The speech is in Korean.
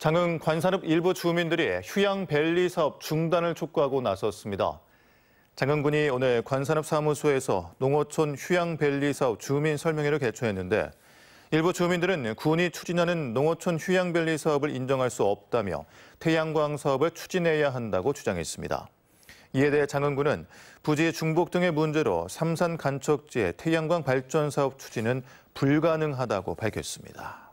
장흥 관산읍 일부 주민들이 휴양밸리 사업 중단을 촉구하고 나섰습니다. 장흥군이 오늘 관산읍 사무소에서 농어촌 휴양밸리 사업 주민 설명회를 개최했는데 일부 주민들은 군이 추진하는 농어촌 휴양밸리 사업을 인정할 수 없다며 태양광 사업을 추진해야 한다고 주장했습니다. 이에 대해 장흥군은 부지 중복 등의 문제로 삼산 간척지의 태양광 발전 사업 추진은 불가능하다고 밝혔습니다.